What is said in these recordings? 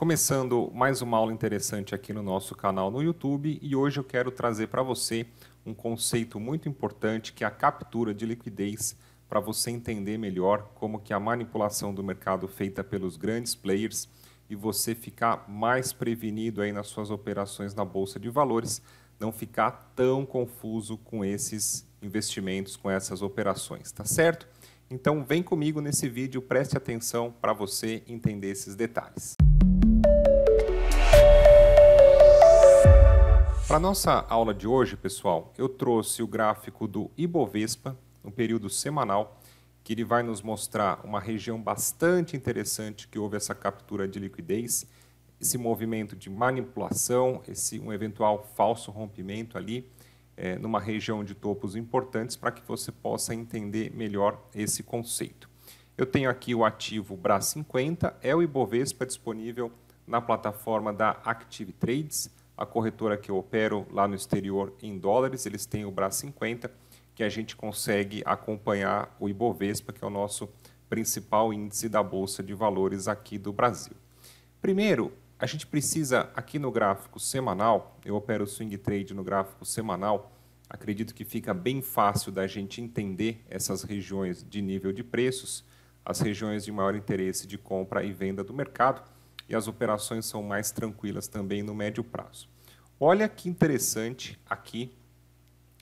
Começando mais uma aula interessante aqui no nosso canal no YouTube e hoje eu quero trazer para você um conceito muito importante que é a captura de liquidez para você entender melhor como que a manipulação do mercado feita pelos grandes players e você ficar mais prevenido aí nas suas operações na bolsa de valores, não ficar tão confuso com esses investimentos, com essas operações, tá certo? Então vem comigo nesse vídeo, preste atenção para você entender esses detalhes. Para nossa aula de hoje, pessoal, eu trouxe o gráfico do Ibovespa, no período semanal, que ele vai nos mostrar uma região bastante interessante que houve essa captura de liquidez, esse movimento de manipulação, esse um eventual falso rompimento ali, é, numa região de topos importantes para que você possa entender melhor esse conceito. Eu tenho aqui o ativo BRA50, é o Ibovespa disponível na plataforma da Active Trades a corretora que eu opero lá no exterior em dólares, eles têm o Bra 50, que a gente consegue acompanhar o Ibovespa, que é o nosso principal índice da bolsa de valores aqui do Brasil. Primeiro, a gente precisa aqui no gráfico semanal, eu opero swing trade no gráfico semanal, acredito que fica bem fácil da gente entender essas regiões de nível de preços, as regiões de maior interesse de compra e venda do mercado e as operações são mais tranquilas também no médio prazo. Olha que interessante aqui,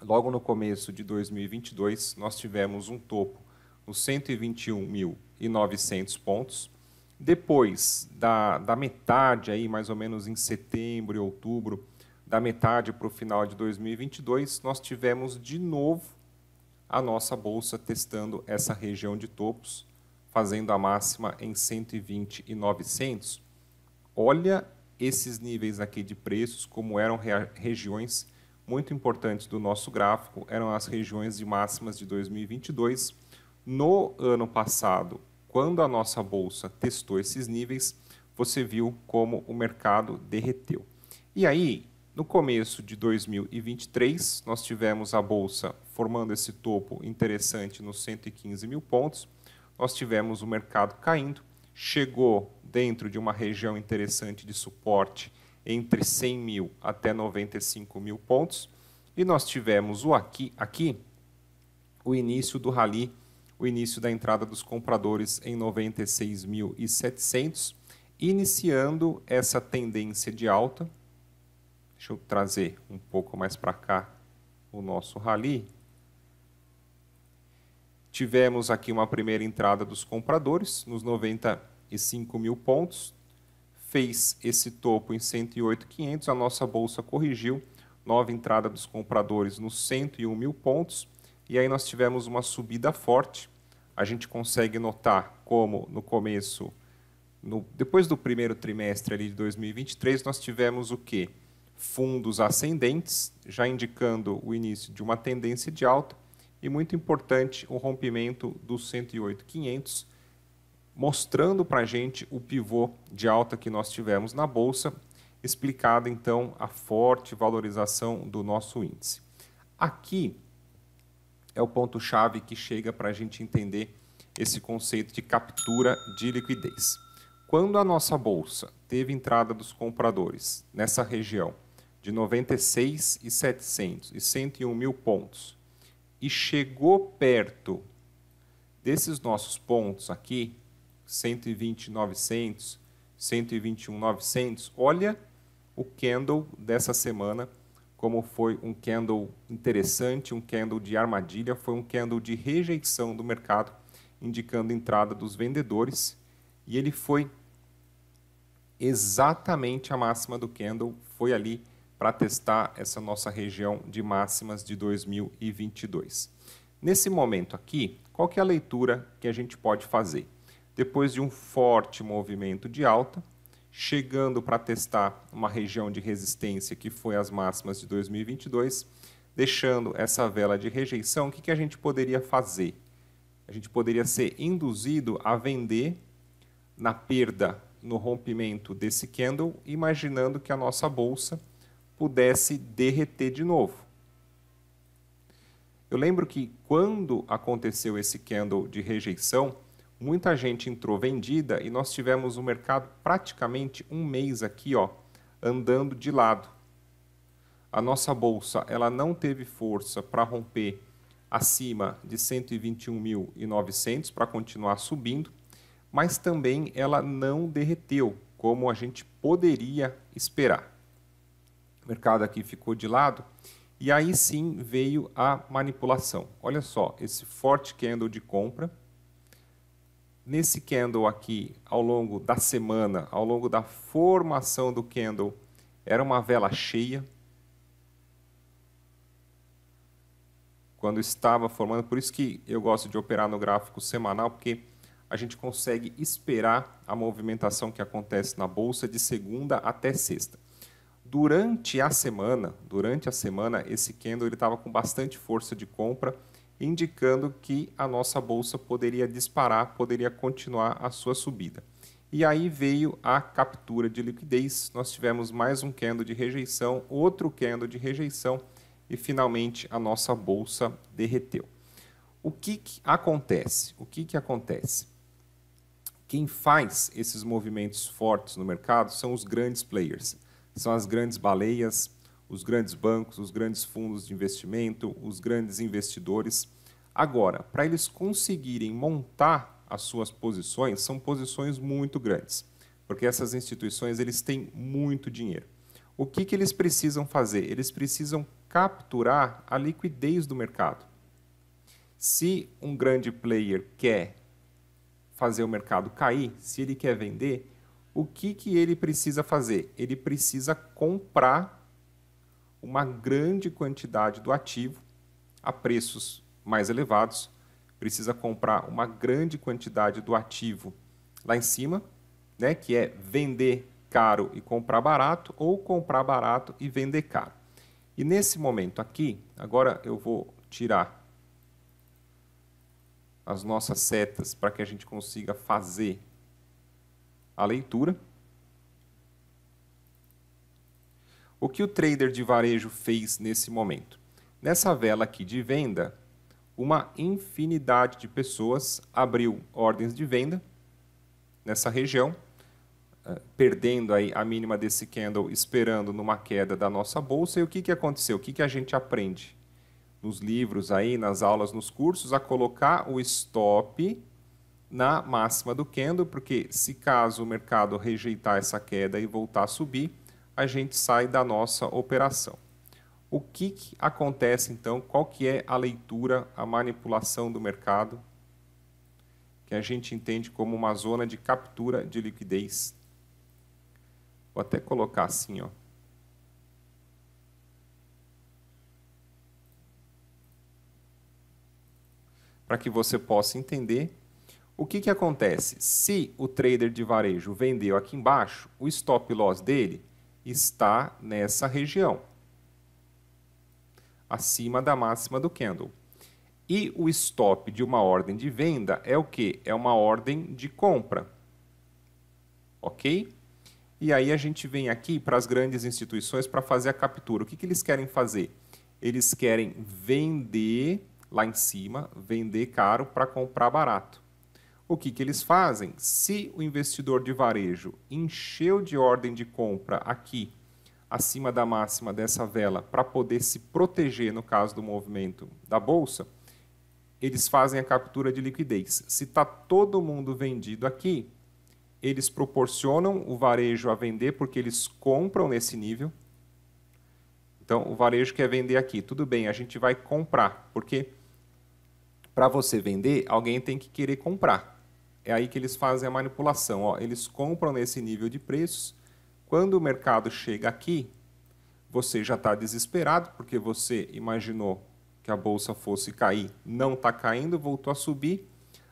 logo no começo de 2022, nós tivemos um topo nos 121.900 pontos. Depois da, da metade, aí, mais ou menos em setembro e outubro, da metade para o final de 2022, nós tivemos de novo a nossa bolsa testando essa região de topos, fazendo a máxima em 120.900 olha esses níveis aqui de preços como eram regiões muito importantes do nosso gráfico, eram as regiões de máximas de 2022. No ano passado, quando a nossa bolsa testou esses níveis, você viu como o mercado derreteu. E aí, no começo de 2023, nós tivemos a bolsa formando esse topo interessante nos 115 mil pontos, nós tivemos o mercado caindo chegou dentro de uma região interessante de suporte entre 100 mil até 95 mil pontos. E nós tivemos o aqui, aqui o início do rally, o início da entrada dos compradores em 96.700, iniciando essa tendência de alta. Deixa eu trazer um pouco mais para cá o nosso rally. Tivemos aqui uma primeira entrada dos compradores nos 95 mil pontos, fez esse topo em 108.500, a nossa bolsa corrigiu, nova entrada dos compradores nos 101 mil pontos, e aí nós tivemos uma subida forte. A gente consegue notar como no começo, no, depois do primeiro trimestre ali de 2023, nós tivemos o que Fundos ascendentes, já indicando o início de uma tendência de alta, e muito importante o rompimento dos 108,500, mostrando para a gente o pivô de alta que nós tivemos na bolsa, explicada então a forte valorização do nosso índice. Aqui é o ponto chave que chega para a gente entender esse conceito de captura de liquidez. Quando a nossa bolsa teve entrada dos compradores nessa região de 96 e 700 e 101 mil pontos, e chegou perto desses nossos pontos aqui, 120, 900, 121, 900, olha o candle dessa semana, como foi um candle interessante, um candle de armadilha, foi um candle de rejeição do mercado, indicando entrada dos vendedores, e ele foi exatamente a máxima do candle, foi ali para testar essa nossa região de máximas de 2022. Nesse momento aqui, qual que é a leitura que a gente pode fazer? Depois de um forte movimento de alta, chegando para testar uma região de resistência que foi as máximas de 2022, deixando essa vela de rejeição, o que, que a gente poderia fazer? A gente poderia ser induzido a vender na perda no rompimento desse candle, imaginando que a nossa bolsa pudesse derreter de novo. Eu lembro que quando aconteceu esse candle de rejeição, muita gente entrou vendida e nós tivemos o mercado praticamente um mês aqui, ó, andando de lado. A nossa bolsa ela não teve força para romper acima de 121.900 para continuar subindo, mas também ela não derreteu como a gente poderia esperar o mercado aqui ficou de lado. E aí sim veio a manipulação. Olha só, esse forte candle de compra. Nesse candle aqui, ao longo da semana, ao longo da formação do candle, era uma vela cheia. Quando estava formando, por isso que eu gosto de operar no gráfico semanal, porque a gente consegue esperar a movimentação que acontece na bolsa de segunda até sexta. Durante a semana, durante a semana, esse candle estava com bastante força de compra, indicando que a nossa bolsa poderia disparar, poderia continuar a sua subida. E aí veio a captura de liquidez, nós tivemos mais um candle de rejeição, outro candle de rejeição e finalmente a nossa bolsa derreteu. O que, que acontece? O que, que acontece? Quem faz esses movimentos fortes no mercado são os grandes players são as grandes baleias, os grandes bancos, os grandes fundos de investimento, os grandes investidores. Agora, para eles conseguirem montar as suas posições, são posições muito grandes, porque essas instituições eles têm muito dinheiro. O que, que eles precisam fazer? Eles precisam capturar a liquidez do mercado. Se um grande player quer fazer o mercado cair, se ele quer vender, o que, que ele precisa fazer? Ele precisa comprar uma grande quantidade do ativo a preços mais elevados, precisa comprar uma grande quantidade do ativo lá em cima, né, que é vender caro e comprar barato, ou comprar barato e vender caro. E nesse momento aqui, agora eu vou tirar as nossas setas para que a gente consiga fazer a leitura. O que o trader de varejo fez nesse momento? Nessa vela aqui de venda, uma infinidade de pessoas abriu ordens de venda nessa região, eh, perdendo aí a mínima desse candle, esperando numa queda da nossa bolsa. E o que, que aconteceu? O que, que a gente aprende nos livros aí, nas aulas, nos cursos, a colocar o stop na máxima do candle, porque se caso o mercado rejeitar essa queda e voltar a subir, a gente sai da nossa operação. O que, que acontece então? Qual que é a leitura, a manipulação do mercado que a gente entende como uma zona de captura de liquidez? Vou até colocar assim, ó. Para que você possa entender o que, que acontece? Se o trader de varejo vendeu aqui embaixo, o stop loss dele está nessa região, acima da máxima do candle. E o stop de uma ordem de venda é o que? É uma ordem de compra. Ok? E aí a gente vem aqui para as grandes instituições para fazer a captura. O que, que eles querem fazer? Eles querem vender lá em cima, vender caro para comprar barato. O que, que eles fazem? Se o investidor de varejo encheu de ordem de compra aqui, acima da máxima dessa vela, para poder se proteger no caso do movimento da bolsa, eles fazem a captura de liquidez. Se está todo mundo vendido aqui, eles proporcionam o varejo a vender porque eles compram nesse nível. Então, o varejo quer vender aqui. Tudo bem, a gente vai comprar, porque para você vender, alguém tem que querer comprar é aí que eles fazem a manipulação. Ó, eles compram nesse nível de preços. Quando o mercado chega aqui, você já está desesperado, porque você imaginou que a bolsa fosse cair, não está caindo, voltou a subir,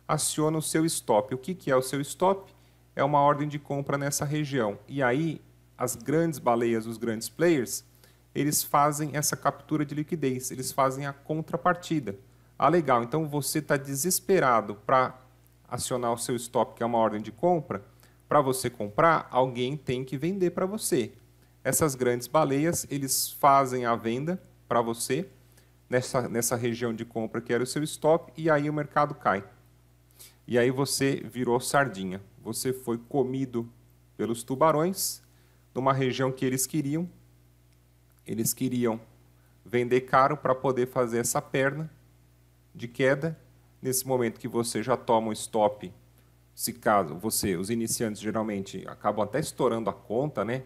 aciona o seu stop. O que, que é o seu stop? É uma ordem de compra nessa região. E aí, as grandes baleias, os grandes players, eles fazem essa captura de liquidez, eles fazem a contrapartida. Ah, legal, então você está desesperado para acionar o seu stop, que é uma ordem de compra, para você comprar, alguém tem que vender para você. Essas grandes baleias, eles fazem a venda para você nessa, nessa região de compra que era o seu stop e aí o mercado cai. E aí você virou sardinha. Você foi comido pelos tubarões numa região que eles queriam. Eles queriam vender caro para poder fazer essa perna de queda nesse momento que você já toma um stop, se caso você, os iniciantes geralmente acabam até estourando a conta, né?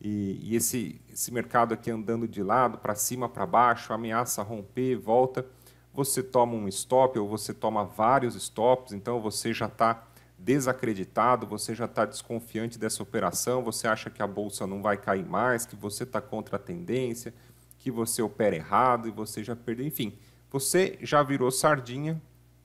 E, e esse, esse mercado aqui andando de lado, para cima, para baixo, ameaça romper, volta. Você toma um stop ou você toma vários stops, então você já está desacreditado, você já está desconfiante dessa operação, você acha que a bolsa não vai cair mais, que você está contra a tendência, que você opera errado e você já perdeu. Enfim, você já virou sardinha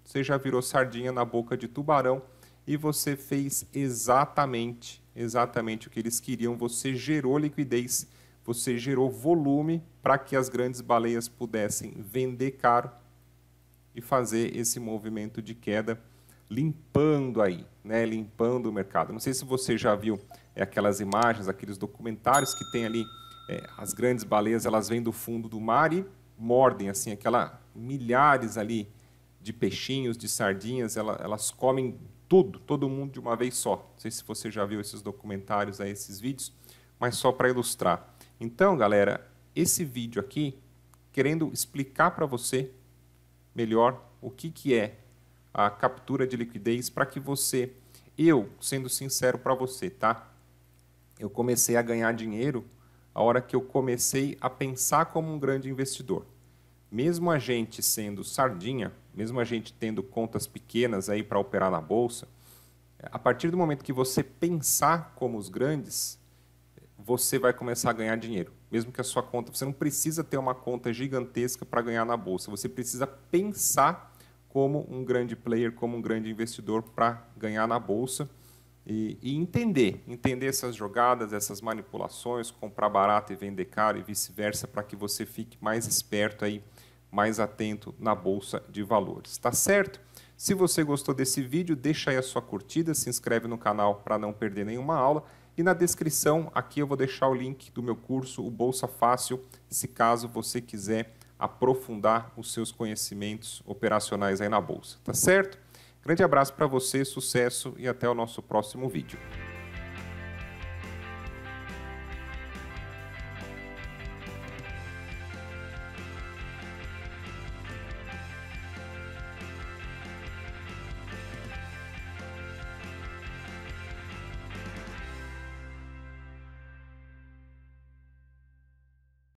você já virou sardinha na boca de tubarão e você fez exatamente, exatamente o que eles queriam. Você gerou liquidez, você gerou volume para que as grandes baleias pudessem vender caro e fazer esse movimento de queda limpando aí, né, limpando o mercado. Não sei se você já viu é, aquelas imagens, aqueles documentários que tem ali é, as grandes baleias, elas vêm do fundo do mar e mordem assim aquela milhares ali de peixinhos, de sardinhas, ela, elas comem tudo, todo mundo de uma vez só. Não sei se você já viu esses documentários, aí, esses vídeos, mas só para ilustrar. Então, galera, esse vídeo aqui, querendo explicar para você melhor o que, que é a captura de liquidez para que você, eu, sendo sincero para você, tá? Eu comecei a ganhar dinheiro a hora que eu comecei a pensar como um grande investidor. Mesmo a gente sendo sardinha, mesmo a gente tendo contas pequenas aí para operar na bolsa, a partir do momento que você pensar como os grandes, você vai começar a ganhar dinheiro. Mesmo que a sua conta, você não precisa ter uma conta gigantesca para ganhar na bolsa, você precisa pensar como um grande player, como um grande investidor para ganhar na bolsa e, e, entender, entender essas jogadas, essas manipulações, comprar barato e vender caro e vice-versa, para que você fique mais esperto aí mais atento na bolsa de valores, tá certo? Se você gostou desse vídeo, deixa aí a sua curtida, se inscreve no canal para não perder nenhuma aula e na descrição aqui eu vou deixar o link do meu curso, o Bolsa Fácil, se caso você quiser aprofundar os seus conhecimentos operacionais aí na bolsa, tá certo? Grande abraço para você, sucesso e até o nosso próximo vídeo.